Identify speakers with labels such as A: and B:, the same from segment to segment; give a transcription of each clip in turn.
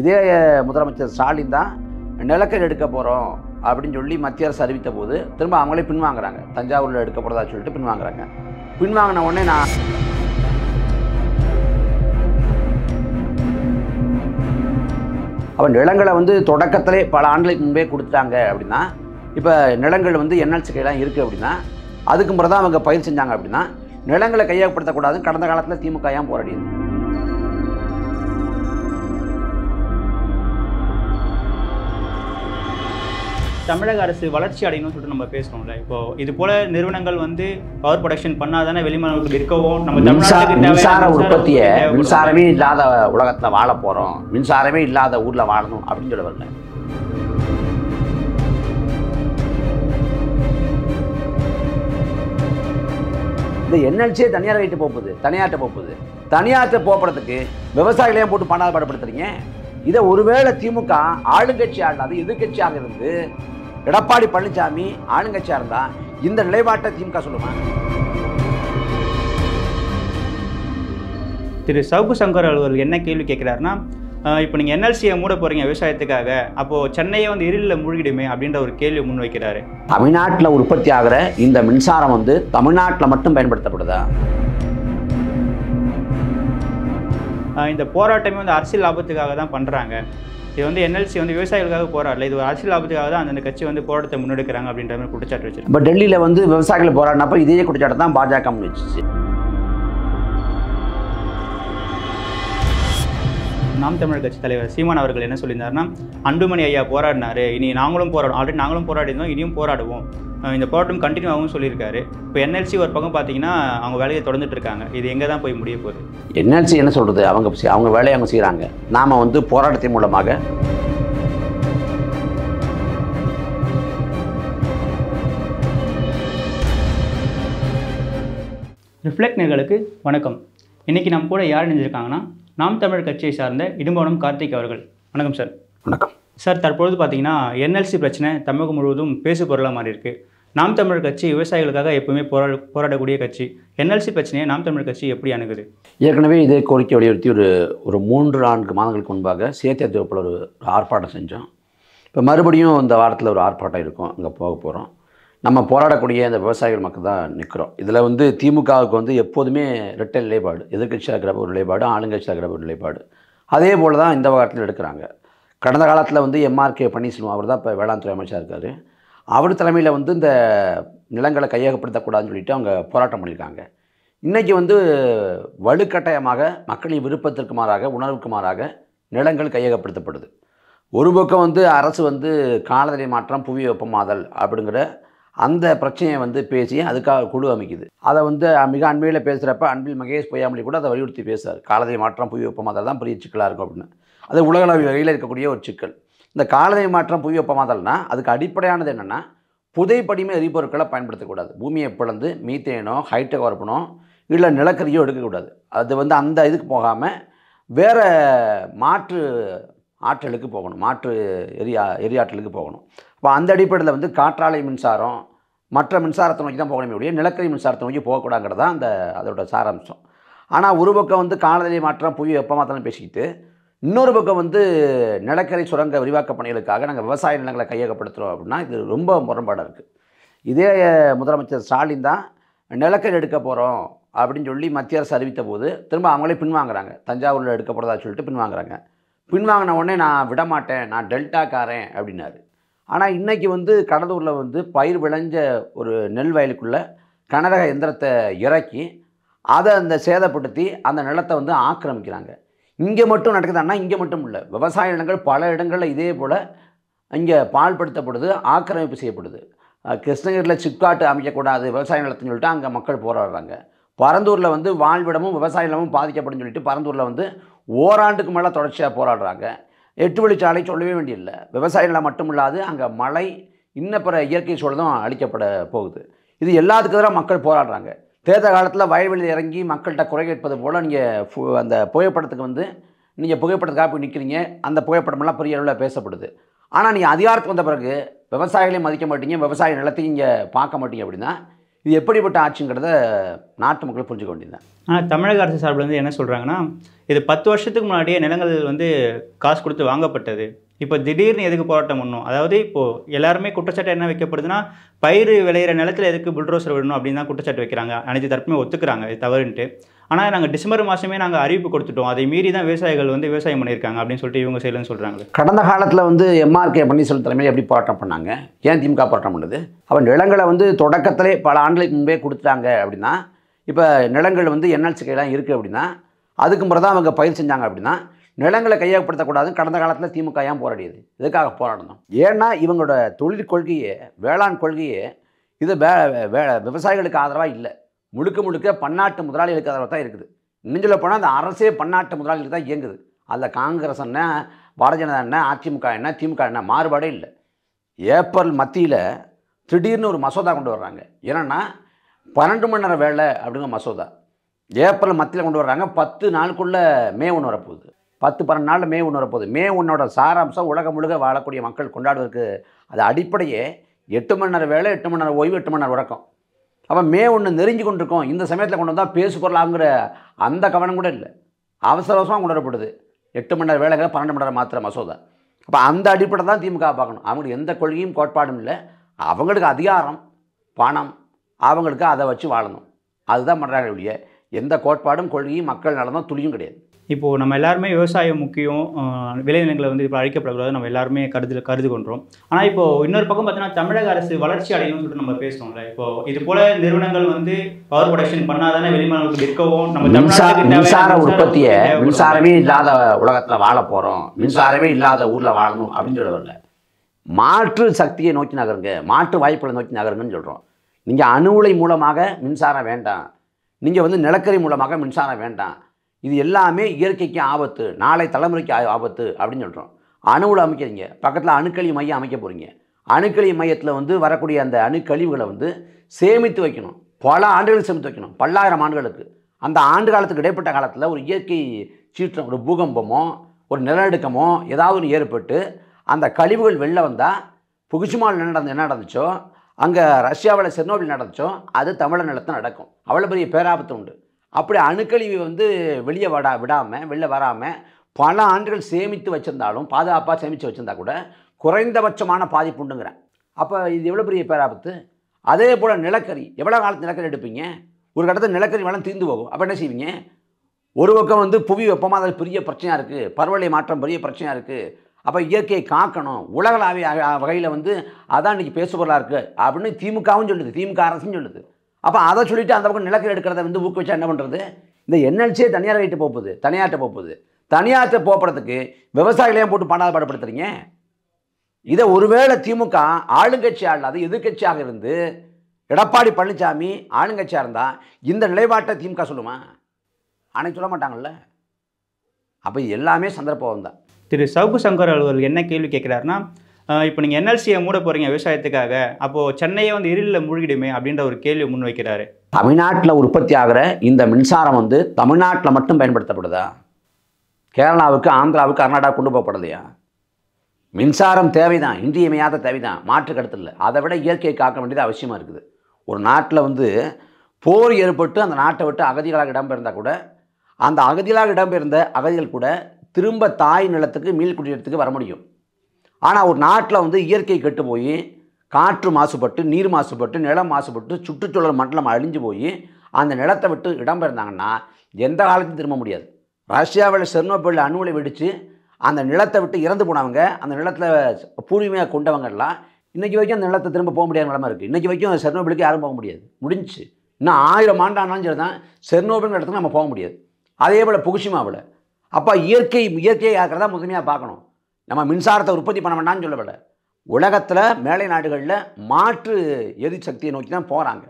A: இதே முதலமைச்சர் ஸ்டாலின் தான் நிலக்கரி எடுக்க போகிறோம் அப்படின்னு சொல்லி மத்திய அரசு அறிவித்த போது திரும்ப அவங்களே பின்வாங்குறாங்க தஞ்சாவூரில் எடுக்க போகிறதா சொல்லிட்டு பின்வாங்குறாங்க பின்வாங்கின உடனே நான் அவன் நிலங்களை வந்து தொடக்கத்திலே பல ஆண்டுகளுக்கு முன்பே கொடுத்துட்டாங்க அப்படின்னா இப்போ நிலங்கள் வந்து என்எல்சி கையெல்லாம் இருக்குது அப்படின்னா அதுக்கு முறை தான் அவங்க பயிர் செஞ்சாங்க அப்படின்னா நிலங்களை கையகப்படுத்தக்கூடாதுன்னு கடந்த காலத்தில் திமுக ஏன் போராடியது
B: தமிழக அரசு வளர்ச்சி அடையணும்னு சொல்லிட்டு நம்ம பேசணும்ல இப்போ இது போல நிறுவனங்கள் வந்து பவர் ப்ரொடக்ஷன் பண்ணாதானே வெளிமாநிலங்களுக்கு இருக்கவும் நம்ம மின்சார உற்பத்தியை மின்சாரமே
A: இல்லாத உலகத்தில் வாழ போகிறோம் மின்சாரமே இல்லாத ஊரில் வாழணும் அப்படின்னு சொல்ல வரல இந்த என்எல்சியை தனியார் வைட்டு போகுது தனியார்ட்ட போகுது தனியார்ட்ட போகிறதுக்கு விவசாயிகளையும் போட்டு பணம் படப்படுத்துறீங்க இதை ஒருவேளை திமுக ஆளுங்கட்சி ஆடாது எதிர்கட்சியாக இருந்து எடப்பாடி பழனிசாமி ஆளுங்கட்சியாக இருந்தால் இந்த நிலைப்பாட்டை திமுக சொல்லுமா
B: திரு சவுக்கு சங்கர் அவர்கள் என்ன கேள்வி கேட்குறாருன்னா இப்போ நீங்கள் என்எல்சியை மூட போகிறீங்க விவசாயத்துக்காக அப்போது சென்னையை வந்து இருளில் மூழ்கிடுமே அப்படின்ற ஒரு கேள்வி முன்வைக்கிறாரு
A: தமிழ்நாட்டில் உற்பத்தி ஆகிற இந்த மின்சாரம் வந்து தமிழ்நாட்டில் மட்டும் பயன்படுத்தப்படுதா
B: இந்த போராட்டமே வந்து அரசியல் லாபத்துக்காக தான் பண்ணுறாங்க இது வந்து என்எல்சி வந்து விவசாயிகளுக்காக போராடல இது ஒரு அரசியல் லாபத்துக்காக தான் அந்த கட்சி வந்து போராட்டத்தை முன்னெடுக்கிறாங்க அப்படின்ற மாதிரி குற்றச்சாட்டு வச்சிருக்கு
A: பட் டெல்லியில் வந்து விவசாயிகள் போராடினப்ப இதே குற்றச்சாட்டு தான் பாஜக முன்னிச்சு
B: நாம் தமிழர் கட்சி தலைவர் சீமான் அவர்கள் என்ன சொல்லியிருந்தாருன்னா அன்புமணி ஐயா போராடினாரு இனி நாங்களும் போராடும் ஆல்ரெடி நாங்களும் போராடினோம் இனியும் போராடுவோம் இந்த போராட்டம் கண்டினியூ ஆகும் சொல்லியிருக்காரு இப்போ என்எல்சி ஒரு பக்கம் பார்த்தீங்கன்னா அவங்க வேலையை தொடர்ந்துட்டு இருக்காங்க இது எங்கே தான் போய் முடிய போகுது
A: என்எல்சி என்ன சொல்கிறது அவங்க அவங்க வேலையை அவங்க செய்கிறாங்க நாம் வந்து போராட்டத்தின் மூலமாக
B: ரிஃப்ளெக்ட் நேர்களுக்கு வணக்கம் இன்றைக்கி நம்ம கூட யார் நினைஞ்சிருக்காங்கன்னா நாம் தமிழர் கட்சியை சார்ந்த இடும்பவனம் கார்த்திக் அவர்கள் வணக்கம் சார் வணக்கம் சார் தற்பொழுது பார்த்தீங்கன்னா என்எல்சி பிரச்சனை தமிழகம் முழுவதும் பேசு பொருளாக மாறி இருக்கு நாம் தமிழ் கட்சி விவசாயிகளுக்காக எப்பவுமே போராட போராடக்கூடிய கட்சி என்எல்சி பிரச்சனையை நாம் தமிழ் கட்சி எப்படி அணுகுது
A: ஏற்கனவே இதே கோரிக்கை வலியுறுத்தி ஒரு ஒரு மூன்று நான்கு மாதங்களுக்கு முன்பாக சேத்திய தொகுப்பில் ஒரு ஆர்ப்பாட்டம் செஞ்சோம் இப்போ மறுபடியும் இந்த வாரத்தில் ஒரு ஆர்ப்பாட்டம் இருக்கும் அங்கே போக போகிறோம் நம்ம போராடக்கூடிய அந்த விவசாயிகள் மக்கள் தான் நிற்கிறோம் இதில் வந்து திமுகவுக்கு வந்து எப்போதுமே ரிட்டன் நிலைப்பாடு எதிர்கட்சியாக இருக்கிறப்ப ஒரு நிலைப்பாடு ஆளுங்கட்சியாக இருக்கிறப்ப ஒரு நிலைப்பாடு அதே போல் தான் இந்த வாரத்தில் எடுக்கிறாங்க கடந்த காலத்தில் வந்து எம்ஆர்கே பன்னீர்செல்வம் அவர் தான் இப்போ வேளாண்துறை துறை அமைச்சராக இருக்கார் அவர் தலைமையில் வந்து இந்த நிலங்களை கையகப்படுத்தக்கூடாதுன்னு சொல்லிட்டு அவங்க போராட்டம் பண்ணியிருக்காங்க இன்றைக்கி வந்து வலுக்கட்டாயமாக மக்களின் விருப்பத்திற்கு மாறாக உணர்வுக்கு மாறாக நிலங்கள் கையகப்படுத்தப்படுது ஒரு பக்கம் வந்து அரசு வந்து காலநிலை மாற்றம் புவி வெப்பமாதல் அப்படிங்கிற அந்த பிரச்சனையை வந்து பேசி அதுக்காக குழு அமைக்குது அதை வந்து மிக அண்மையில் பேசுகிறப்ப அன்பில் மகேஷ் பொய்யாமலி கூட அதை வலியுறுத்தி பேசுகிறார் காலநிலை மாற்றம் புவி வெப்பமாதல் தான் பெரிய சிக்கலாக இருக்கும் அப்படின்னு அது உலகளாவிய வகையில் இருக்கக்கூடிய ஒரு சிக்கல் இந்த காலநிலை மாற்றம் புவி வெப்பமாதல்னா அதுக்கு அடிப்படையானது என்னென்னா புதைப்படிமை எரிபொருட்களை பயன்படுத்தக்கூடாது பூமியை பிளந்து மீத்தேனோ ஹைட்டோ வரப்பனோ இல்லை நிலக்கரியோ எடுக்கக்கூடாது அது வந்து அந்த இதுக்கு போகாமல் வேறு மாற்று ஆற்றலுக்கு போகணும் மாற்று எரியா எரியாற்றலுக்கு போகணும் அப்போ அந்த அடிப்படையில் வந்து காற்றாலை மின்சாரம் மற்ற மின்சாரத்தை நோக்கி தான் போகணுமே ஒழிய நிலக்கரி மின்சாரத்தை நோக்கி போகக்கூடாங்கிறது தான் அந்த அதோடய சாராம்சம் ஆனால் ஒரு பக்கம் வந்து காலநிலை மாற்றம் புவி வெப்பமாத்தலாம் பேசிக்கிட்டு இன்னொரு பக்கம் வந்து நிலக்கரி சுரங்க விரிவாக்க பணிகளுக்காக நாங்கள் விவசாய நிலங்களை கையகப்படுத்துகிறோம் அப்படின்னா இது ரொம்ப முரண்பாடாக இருக்குது இதே முதலமைச்சர் ஸ்டாலின் தான் நிலக்கரி எடுக்க போகிறோம் அப்படின்னு சொல்லி மத்திய அரசு அறிவித்த போது திரும்ப அவங்களே பின்வாங்குறாங்க தஞ்சாவூரில் எடுக்க போகிறதா சொல்லிட்டு பின்வாங்குறாங்க பின்வாங்கின உடனே நான் விடமாட்டேன் நான் டெல்டாக்காரன் அப்படின்னாரு ஆனால் இன்றைக்கி வந்து கடலூரில் வந்து பயிர் விளைஞ்ச ஒரு நெல் வயலுக்குள்ளே கனரக எந்திரத்தை இறக்கி அதை அந்த சேதப்படுத்தி அந்த நிலத்தை வந்து ஆக்கிரமிக்கிறாங்க இங்கே மட்டும் ஆனால் இங்கே மட்டும் இல்லை விவசாய இடங்கள் பல இடங்களில் இதே போல் இங்கே பால்படுத்தப்படுது ஆக்கிரமிப்பு செய்யப்படுது கிருஷ்ணகிரியில் சிப்காட்டு அமைக்கக்கூடாது விவசாய நிலத்துன்னு சொல்லிட்டு அங்கே மக்கள் போராடுறாங்க பரந்தூரில் வந்து வாழ்விடமும் விவசாய நிலமும் பாதிக்கப்படும் சொல்லிட்டு பரந்தூரில் வந்து ஓராண்டுக்கு மேலே தொடர்ச்சியாக போராடுறாங்க எட்டு வழிச்சாலை சொல்லவே வேண்டியதில்லை விவசாய நிலம் மட்டும் இல்லாது அங்கே மழை இன்னப்பிற பிற இயற்கை சூழலும் அழிக்கப்பட போகுது இது எல்லாத்துக்கு எதிராக மக்கள் போராடுறாங்க தேர்தல் காலத்தில் வயல்வெளியில் இறங்கி மக்கள்கிட்ட குறை கேட்பது போல் நீங்கள் அந்த புகைப்படத்துக்கு வந்து நீங்கள் புகைப்படத்துக்காக காப்பி நிற்கிறீங்க அந்த புகைப்படமெல்லாம் பெரிய அளவில் பேசப்படுது ஆனால் நீங்கள் அதிகாரத்துக்கு வந்த பிறகு விவசாயிகளையும் மதிக்க மாட்டீங்க விவசாய நிலத்தையும் இங்கே பார்க்க மாட்டீங்க அப்படின்னா இது எப்படிப்பட்ட ஆட்சிங்கிறத நாட்டு மக்கள் புரிஞ்சுக்க வேண்டியதுதான்
B: ஆனால் தமிழக அரசு சார்பில் வந்து என்ன சொல்கிறாங்கன்னா இது பத்து வருஷத்துக்கு முன்னாடியே நிலங்கள் வந்து காசு கொடுத்து வாங்கப்பட்டது இப்போ திடீர்னு எதுக்கு போராட்டம் பண்ணணும் அதாவது இப்போது எல்லாருமே குற்றச்சாட்டு என்ன வைக்கப்படுதுன்னா பயிர் விளையிற நிலத்தில் எதுக்கு புல்டோசர் விடணும் அப்படின்னு தான் குற்றச்சாட்டு வைக்கிறாங்க அனைத்து தரப்புமே ஒத்துக்கிறாங்க இது தவறுன்ட்டு ஆனால் நாங்கள் டிசம்பர் மாதமே நாங்கள் அறிவிப்பு கொடுத்துட்டோம் அதை மீறி தான் விவசாயிகள் வந்து விவசாயம் பண்ணியிருக்காங்க அப்படின்னு சொல்லிட்டு இவங்க செய்யலன்னு சொல்கிறாங்க
A: கடந்த காலத்தில் வந்து எம்ஆர்கே பன்னீர்செல்வம் தலைமையில் எப்படி போராட்டம் பண்ணாங்க ஏன் திமுக போராட்டம் பண்ணுது அவன் நிலங்களை வந்து தொடக்கத்திலே பல ஆண்டுகளுக்கு முன்பே கொடுத்துட்டாங்க அப்படின்னா இப்போ நிலங்கள் வந்து என்எல்சி கையெல்லாம் இருக்குது அப்படின்னா அதுக்கு முறை தான் அவங்க பயிர் செஞ்சாங்க அப்படின்னா நிலங்களை கையகப்படுத்தக்கூடாதுன்னு கடந்த காலத்தில் திமுக ஏன் போராடியது இதுக்காக போராடணும் ஏன்னா இவங்களோட தொழில் கொள்கையே வேளாண் கொள்கையே இது வே வே விவசாயிகளுக்கு ஆதரவாக இல்லை முழுக்க முழுக்க பன்னாட்டு முதலாளிகளுக்கு ஆதரவாக தான் இருக்குது இன்னும் போனால் அந்த அரசே பன்னாட்டு முதலாளிகள் தான் இயங்குது அதில் காங்கிரஸ் என்ன பாரதிய ஜனதா என்ன அதிமுக என்ன திமுக என்ன மாறுபாடே இல்லை ஏப்ரல் மத்தியில் திடீர்னு ஒரு மசோதா கொண்டு வர்றாங்க என்னென்னா பன்னெண்டு மணி நேரம் வேலை அப்படிங்கிற மசோதா ஏப்ரல் மத்தியில் கொண்டு வர்றாங்க பத்து நாளுக்குள்ளே மே ஒன்று வரப்போகுது பத்து பன்னெண்டு நாளில் மே ஒன்று வரப்போகுது மே ஒன்னோட சாராம்சம் உலகம் முழுக வாழக்கூடிய மக்கள் கொண்டாடுவதற்கு அது அடிப்படையே எட்டு மணி நேரம் வேலை எட்டு மணி நேரம் ஓய்வு எட்டு மணி நேரம் உறக்கம் அப்போ மே ஒன்று நெறிஞ்சு கொண்டிருக்கோம் இந்த சமயத்தில் கொண்டு வந்தால் பேசுகிறாங்கிற அந்த கவனம் கூட இல்லை அவசர அவசரமாக வரப்படுது எட்டு மணி நேரம் வேலைகளை பன்னெண்டு மணி நேரம் மாத்திர மசோதா அப்போ அந்த அடிப்படை தான் திமுக பார்க்கணும் அவங்களுக்கு எந்த கொள்கையும் கோட்பாடும் இல்லை அவங்களுக்கு அதிகாரம் பணம் அவங்களுக்கு அதை வச்சு வாழணும் அதுதான் மன்றாடைய எந்த கோட்பாடும் கொள்கையும் மக்கள் நடந்தும் துளியும் கிடையாது
B: இப்போது நம்ம எல்லாருமே விவசாயம் முக்கியம் விளைநிலங்களை வந்து இப்போ அழிக்கப்படக்கூடாது நம்ம எல்லாருமே கருது கருது கொண்டோம் ஆனால் இப்போது இன்னொரு பக்கம் பார்த்தீங்கன்னா தமிழக அரசு வளர்ச்சி அடையணும்னு சொல்லிட்டு நம்ம பேசுகிறோம்ல இப்போது இது போல நிறுவனங்கள் வந்து பவர் ப்ரொடக்ஷன் தானே வெளிமாநிலத்தில் இருக்கவும் நம்ம மின்சார மின்சார உற்பத்தியை
A: மின்சாரமே இல்லாத உலகத்தில் வாழ போகிறோம் மின்சாரமே இல்லாத ஊரில் வாழணும் அப்படின்னு சொல்லுவாங்க மாற்று சக்தியை நோக்கி நகருங்க மாற்று வாய்ப்புகளை நோக்கி நகருங்கன்னு சொல்கிறோம் நீங்கள் அணு உலை மூலமாக மின்சாரம் வேண்டாம் நீங்கள் வந்து நிலக்கரி மூலமாக மின்சாரம் வேண்டாம் இது எல்லாமே இயற்கைக்கு ஆபத்து நாளை தலைமுறைக்கு ஆபத்து அப்படின்னு சொல்கிறோம் அணுவில் அமைக்கிறீங்க பக்கத்தில் அணுக்களி மையம் அமைக்க போகிறீங்க அணுக்களி மையத்தில் வந்து வரக்கூடிய அந்த அணுக்கழிவுகளை வந்து சேமித்து வைக்கணும் பல ஆண்டுகள் சேமித்து வைக்கணும் பல்லாயிரம் ஆண்டுகளுக்கு அந்த ஆண்டு காலத்துக்கு இடைப்பட்ட காலத்தில் ஒரு இயற்கை சீற்றம் ஒரு பூகம்பமோ ஒரு நிலநடுக்கமோ ஏதாவது ஒன்று ஏற்பட்டு அந்த கழிவுகள் வெளில வந்தால் புகுச்சிமால் நடந்து என்ன நடந்துச்சோ அங்கே ரஷ்யாவில் செர்னோபில் நடந்துச்சோ அது தமிழர் நிலத்தில் நடக்கும் அவ்வளோ பெரிய பேராபத்து உண்டு அப்படி அணுக்கழிவு வந்து வெளியே வடா விடாமல் வெளில வராமல் பல ஆண்டுகள் சேமித்து வச்சுருந்தாலும் பாதுகாப்பாக சேமித்து வச்சுருந்தா கூட குறைந்தபட்சமான பாதிப்பு உண்டுங்கிறேன் அப்போ இது எவ்வளோ பெரிய பேராபத்து அதே போல் நிலக்கரி எவ்வளோ காலத்து நிலக்கரி எடுப்பீங்க ஒரு கட்டத்தில் நிலக்கரி வளம் தீர்ந்து போகும் அப்போ என்ன செய்வீங்க ஒரு பக்கம் வந்து புவி வெப்பமாக அதில் பெரிய பிரச்சனையாக இருக்குது பருவநிலை மாற்றம் பெரிய பிரச்சனையாக இருக்குது அப்போ இயற்கையை காக்கணும் உலகளாவிய வகையில் வந்து அதான் இன்றைக்கி பேசுபொருளாக இருக்குது அப்படின்னு திமுகவும் சொல்லுது திமுக அரசும் சொல்லுது அப்போ அதை சொல்லிவிட்டு அந்த பக்கம் நிலக்கரி எடுக்கிறத வந்து ஊக்குவிச்சா என்ன பண்ணுறது இந்த என்எல்சியை தனியார் வைட்டு போகுது தனியார்கிட்ட போகுது தனியார்கிட்ட போகிறதுக்கு விவசாயிகளையும் போட்டு பண்ணாத பாடுபடுத்துறீங்க இதை ஒருவேளை திமுக ஆளுங்கட்சி அது எதிர்கட்சியாக இருந்து எடப்பாடி பழனிசாமி ஆளுங்கட்சியாக இருந்தால் இந்த நிலைப்பாட்டை திமுக சொல்லுமா ஆனால் சொல்ல மாட்டாங்கல்ல அப்போ எல்லாமே சந்தர்ப்பம் தான்
B: திரு சவுக்கு சங்கர் அலுவல் என்ன கேள்வி கேட்குறாருன்னா இப்போ நீங்கள் என்எல்சியை மூட போகிறீங்க விவசாயத்துக்காக அப்போது சென்னையை வந்து இருளில் மூழ்கிடுமே அப்படின்ற ஒரு கேள்வி முன்வைக்கிறாரு
A: தமிழ்நாட்டில் உற்பத்தி ஆகிற இந்த மின்சாரம் வந்து தமிழ்நாட்டில் மட்டும் பயன்படுத்தப்படுதா கேரளாவுக்கு ஆந்திராவுக்கு கர்நாடகா கொண்டு போகப்படலையா மின்சாரம் தேவைதான் இன்றியமையாத தேவைதான் மாற்று கடத்தல் இல்லை அதை விட இயற்கையை காக்க வேண்டியது அவசியமாக இருக்குது ஒரு நாட்டில் வந்து போர் ஏற்பட்டு அந்த நாட்டை விட்டு அகதிகளாக இடம்பெயர்ந்தால் கூட அந்த அகதிகளாக இடம்பெயர்ந்த அகதிகள் கூட திரும்ப தாய் நிலத்துக்கு மீள் குடியிடத்துக்கு வர முடியும் ஆனால் ஒரு நாட்டில் வந்து இயற்கை கெட்டு போய் காற்று மாசுபட்டு நீர் மாசுபட்டு நிலம் மாசுபட்டு சுற்றுச்சூழல் மண்டலம் அழிஞ்சு போய் அந்த நிலத்தை விட்டு இடம்பெயர்ந்தாங்கன்னா எந்த காலத்தையும் திரும்ப முடியாது ரஷ்யாவில் செர்னோபிள் அணுவலை வெடித்து அந்த நிலத்தை விட்டு இறந்து போனவங்க அந்த நிலத்தில் பூர்வீமையாக எல்லாம் இன்றைக்கி வரைக்கும் அந்த நிலத்தை திரும்ப போக முடியாத நிலமா இருக்குது இன்றைக்கி வரைக்கும் செர்னோபிளுக்கு யாரும் போக முடியாது முடிஞ்சு இன்னும் ஆயிரம் ஆண்டானாலும் சரி தான் செர்னோபிள்ங்கிற இடத்துல நம்ம போக முடியாது அதே போல் புகுஷிமாவில் அப்போ இயற்கை இயற்கையாக இருக்கிறதா முதன்மையாக பார்க்கணும் நம்ம மின்சாரத்தை உற்பத்தி பண்ண வேண்டாம்னு சொல்ல உலகத்தில் மேலை நாடுகளில் மாற்று எரிசக்தியை நோக்கி தான் போகிறாங்க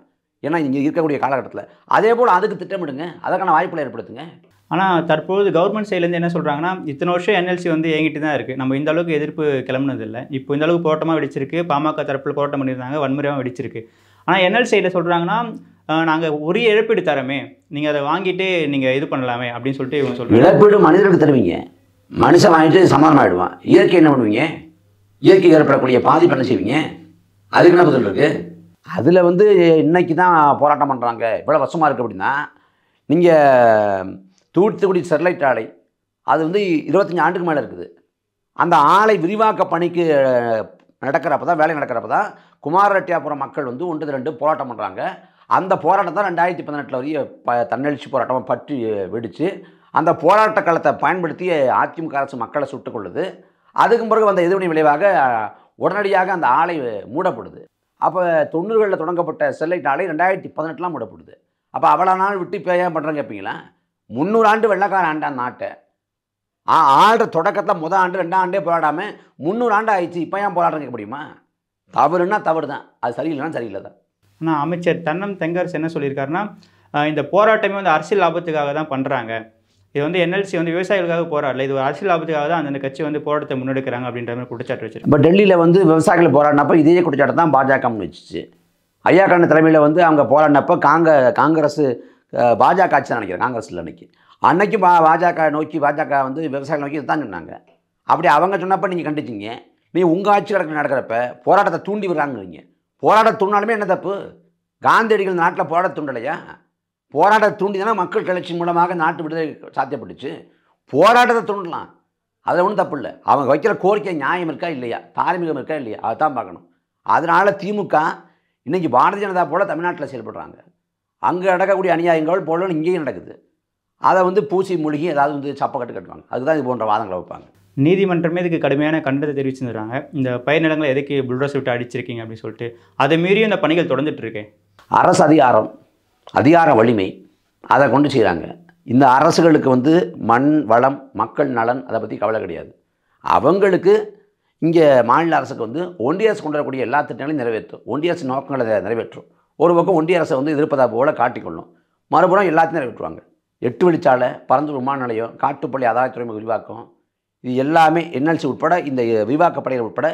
A: ஏன்னா இங்கே இருக்கக்கூடிய காலகட்டத்தில் அதே போல் அதுக்கு திட்டமிடுங்க அதற்கான வாய்ப்புகளை ஏற்படுத்துங்க
B: ஆனால் தற்போது கவர்மெண்ட் சைட்லேருந்து என்ன சொல்கிறாங்கன்னா இத்தனை வருஷம் என்எல்சி வந்து எங்கிட்டு தான் இருக்குது நம்ம இந்த அளவுக்கு எதிர்ப்பு கிளம்புனதில்லை இப்போ இந்த அளவுக்கு போராட்டமாக வெடிச்சிருக்கு பாமக தரப்பில் போராட்டம் பண்ணியிருந்தாங்க வன்முறையாக வெடிச்சிருக்கு ஆனால் என்எல்சியில் சொல்கிறாங்கன்னா நாங்கள் உரிய இழப்பீடு தரமே நீங்கள் அதை வாங்கிட்டு நீங்கள் இது பண்ணலாமே அப்படின்னு சொல்லிட்டு இவங்க சொல்லுங்கள் இழப்பீடு மனிதர்களுக்கு
A: தருவீங்க மனுஷன் வாங்கிட்டு சமாதானம் ஆகிடுவான் இயற்கை என்ன பண்ணுவீங்க இயற்கை ஏற்படக்கூடிய பாதிப்பு என்ன செய்வீங்க அதுக்கு என்ன பதில் இருக்குது அதில் வந்து இன்னைக்கு தான் போராட்டம் பண்ணுறாங்க இவ்வளோ வருஷமாக இருக்குது அப்படின்னா நீங்கள் தூத்துக்குடி ஸ்டெர்லைட் ஆலை அது வந்து இருபத்தஞ்சி ஆண்டுக்கு மேலே இருக்குது அந்த ஆலை விரிவாக்க பணிக்கு நடக்கிறப்ப தான் வேலை நடக்கிறப்ப தான் குமாரட்டியாபுரம் மக்கள் வந்து ஒன்று ரெண்டு போராட்டம் பண்ணுறாங்க அந்த போராட்டம் தான் ரெண்டாயிரத்தி பதினெட்டில் வரையும் ப தன்னெழுச்சி போராட்டமாக பற்றி வெடித்து அந்த போராட்ட காலத்தை பயன்படுத்தி அதிமுக அரசு மக்களை சுட்டுக் கொள்ளுது அதுக்கு பிறகு வந்த எதிர்வினை விளைவாக உடனடியாக அந்த ஆலை மூடப்படுது அப்போ தொண்ணூறுகளில் தொடங்கப்பட்ட ஸ்டெர்லைட் ஆலை ரெண்டாயிரத்தி பதினெட்டுலாம் மூடப்படுது அப்போ அவ்வளோ நாள் விட்டு இப்போ ஏன் பண்ணுறாங்க கேட்பீங்களா முந்நூறு ஆண்டு வெள்ளக்கார ஆண்டான் நாட்டை ஆள்ற தொடக்கத்தில் முதல் ஆண்டு ரெண்டாம் ஆண்டே போராடாமல் முந்நூறு ஆண்டு ஆயிடுச்சு இப்போ ஏன் போராடுறோம் கேட்க முடியுமா தவறுன்னா தவறு தான் அது சரியில்லைன்னா சரியில்லை தான் ஆனால் அமைச்சர் தன்னம் தெங்கரசு என்ன சொல்லியிருக்காருன்னா
B: இந்த போராட்டமே வந்து அரசியல் லாபத்துக்காக தான் பண்ணுறாங்க இது வந்து என்எல்சி வந்து விவசாயிகளுக்காக போராடல இது ஒரு அரசியல் ஆபத்துக்காக தான் அந்த கட்சி வந்து போராட்டத்தை முன்னெடுக்கிறாங்க அப்படின்ற மாதிரி குற்றச்சாட்டு வச்சிருக்கு
A: இப்போ டெல்லியில் வந்து விவசாயிகள் போராடினப்போ இதே குற்றச்சாட்டு தான் பாஜக முன்னிச்சு ஐயா கண்ணன் தலைமையில் வந்து அவங்க போராடினப்போ காங்க காங்கிரஸ் பாஜக ஆட்சி தான் நினைக்கிறேன் காங்கிரஸில் அன்னைக்கு அன்னைக்கும் பா பாஜக நோக்கி பாஜக வந்து விவசாயிகள் நோக்கி இதுதான் சொன்னாங்க அப்படி அவங்க சொன்னப்போ நீங்கள் கண்டிச்சிங்க நீ உங்கள் ஆட்சி நடக்க நடக்கிறப்ப போராட்டத்தை தூண்டி விடுறாங்கிறீங்க போராட்ட தூண்டாலுமே என்ன தப்பு காந்தியடிகள் நாட்டில் போராட்ட தூண்டலையா போராட்டத்தை தூண்டிதானே மக்கள் கிளர்ச்சி மூலமாக நாட்டு விடுதலை சாத்தியப்பட்டுச்சு போராட்டத்தை தூண்டலாம் அதில் ஒன்றும் தப்பு இல்லை அவங்க வைக்கிற கோரிக்கை நியாயம் இருக்கா இல்லையா தார்மீகம் இருக்கா இல்லையா அதை தான் பார்க்கணும் அதனால் திமுக இன்றைக்கி பாரதிய ஜனதா போல் தமிழ்நாட்டில் செயல்படுறாங்க அங்கே நடக்கக்கூடிய அநியாயங்கள் போல இங்கேயும் நடக்குது அதை வந்து பூசி மூழ்கி ஏதாவது வந்து கட்டு கட்டுவாங்க அதுதான் இது போன்ற வாதங்களை வைப்பாங்க
B: நீதிமன்றமே இதுக்கு கடுமையான கண்டனத்தை தெரிவிச்சிருந்துறாங்க இந்த பயனிடங்களை எதுக்கு புல்டோஸ் விட்டு அடிச்சிருக்கீங்க அப்படின்னு சொல்லிட்டு அதை மீறியும் இந்த பணிகள் தொடர்ந்துட்டு இருக்கேன்
A: அரசு அதிகாரம் அதிகார வலிமை அதை கொண்டு செய்கிறாங்க இந்த அரசுகளுக்கு வந்து மண் வளம் மக்கள் நலன் அதை பற்றி கவலை கிடையாது அவங்களுக்கு இங்கே மாநில அரசுக்கு வந்து ஒன்றிய அரசு கொண்டு வரக்கூடிய எல்லா திட்டங்களையும் நிறைவேற்றும் ஒன்றிய அரசு நோக்கங்களை நிறைவேற்றும் ஒரு பக்கம் ஒன்றிய அரசை வந்து இருப்பதா போல காட்டிக்கொள்ளும் மறுபுறம் எல்லாத்தையும் நிறைவேற்றுவாங்க எட்டு வெளிச்சாலை பறந்து விமான நிலையம் காட்டுப்பள்ளி ஆதாய துறைமுக விரிவாக்கம் இது எல்லாமே என்எல்சி உட்பட இந்த விரிவாக்க படைகள் உட்பட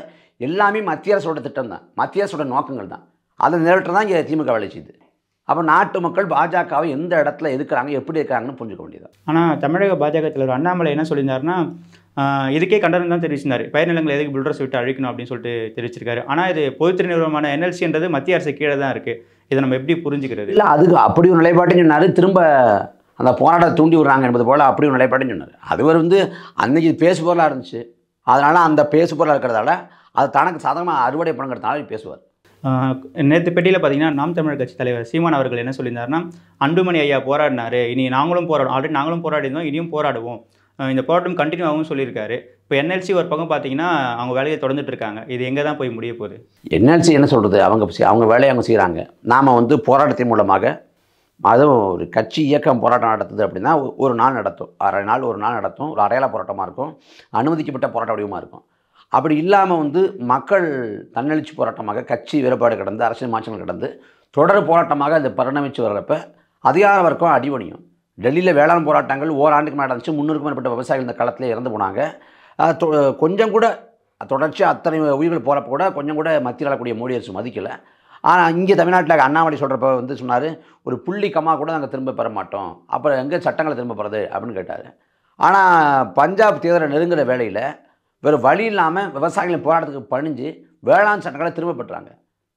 A: எல்லாமே மத்திய அரசோட திட்டம் தான் மத்திய அரசோட நோக்கங்கள் தான் அதை நிறைவேற்ற தான் இங்கே திமுக வேலை செய்யுது அப்போ நாட்டு மக்கள் பாஜகவை எந்த இடத்துல எதுக்குறாங்க எப்படி இருக்காங்கன்னு புரிஞ்சுக்க வேண்டியது
B: ஆனால் தமிழக பாஜக தலைவர் அண்ணாமலை என்ன சொல்லியிருந்தாருன்னா இதுக்கே கண்டனம் தான் தெரிவிச்சிருந்தார் பயிர் நிலங்களை எதுக்கு பில்டர்ஸ் விட்டு அழிக்கணும் அப்படின்னு சொல்லிட்டு தெரிவிச்சிருக்காரு ஆனால் இது பொதுத்துறை நிறுவனமான என்எல்சின்றது மத்திய அரசு கீழே தான் இருக்குது இதை நம்ம எப்படி புரிஞ்சுக்கிறது இல்லை
A: அதுக்கு அப்படி ஒரு நிலைப்பாட்டின்னு சொன்னார் திரும்ப அந்த போராட்டத்தை தூண்டி விடுறாங்க என்பது போல் அப்படி ஒரு நிலைப்பாட்டின்னு சொன்னார் அதுவர் வந்து அன்னைக்கு பேசு பொருளாக இருந்துச்சு அதனால் அந்த பேசு பொருளாக இருக்கிறதால அது தனக்கு சாதகமாக அறுவடை பண்ணுங்கிறதுனால பேசுவார்
B: நேற்று பெட்டியில் பார்த்தீங்கன்னா நாம் தமிழர் கட்சி தலைவர் சீமான் அவர்கள் என்ன சொல்லியிருந்தாருன்னா அன்புமணி ஐயா போராடினார் இனி நாங்களும் போராடும் ஆல்ரெடி நாங்களும் போராடிருந்தோம் இனியும் போராடுவோம் இந்த போராட்டம் கண்டினியூ ஆகும் சொல்லியிருக்காரு இப்போ என்எல்சி ஒரு பக்கம் பார்த்தீங்கன்னா அவங்க வேலையை தொடர்ந்துட்டு இருக்காங்க இது எங்கே தான் போய் முடிய போகுது
A: என்எல்சி என்ன சொல்கிறது அவங்க அவங்க வேலையை அவங்க செய்கிறாங்க நாம் வந்து போராட்டத்தின் மூலமாக அதுவும் ஒரு கட்சி இயக்கம் போராட்டம் நடத்துது அப்படின்னா ஒரு நாள் நடத்தும் அரை நாள் ஒரு நாள் நடத்தும் ஒரு அடையாள போராட்டமாக இருக்கும் அனுமதிக்கப்பட்ட போராட்ட வடிவமாக இருக்கும் அப்படி இல்லாமல் வந்து மக்கள் தன்னெழுச்சி போராட்டமாக கட்சி வேறுபாடு கடந்து அரசியல் மாற்றங்கள் கடந்து தொடர் போராட்டமாக அது பரிணமித்து வர்றப்ப அதிகார வர்க்கம் அடிபணியும் டெல்லியில் வேளாண் போராட்டங்கள் ஓராண்டுக்கு மேலே நடந்துச்சு முன்னூறுக்கு மேற்பட்ட விவசாயிகள் இந்த காலத்தில் இறந்து போனாங்க கொஞ்சம் கூட தொடர்ச்சியாக அத்தனை உயிர்கள் போகிறப்ப கூட கொஞ்சம் கூட மத்தியில் ஆளக்கூடிய மோடி அரசு மதிக்கலை ஆனால் இங்கே தமிழ்நாட்டில் அண்ணாமலை சொல்கிறப்ப வந்து சொன்னார் ஒரு புள்ளி கம்மா கூட நாங்கள் திரும்ப பெற மாட்டோம் அப்புறம் எங்கே சட்டங்களை திரும்ப போகிறது அப்படின்னு கேட்டார் ஆனால் பஞ்சாப் தேர்தலை நெருங்குற வேலையில் வேறு வழி இல்லாமல் விவசாயிகளின் போராட்டத்துக்கு பணிஞ்சு வேளாண் சட்டங்களை திரும்ப பெற்றாங்க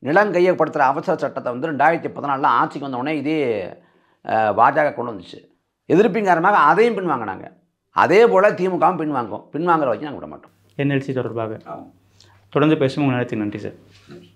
A: நிலம் கையப்படுத்துகிற அவசர சட்டத்தை வந்து ரெண்டாயிரத்தி பதினாலில் ஆட்சிக்கு வந்தவுடனே இதே பாஜக கொண்டு வந்துச்சு எதிர்ப்பின் காரணமாக அதையும் பின்வாங்கினாங்க அதே போல் திமுகவும் பின்வாங்கும் பின்வாங்குற வச்சு நாங்கள் விட மாட்டோம் என்எல்சி தொடர்பாக
B: தொடர்ந்து பேசும் நேரத்துக்கு நன்றி சார்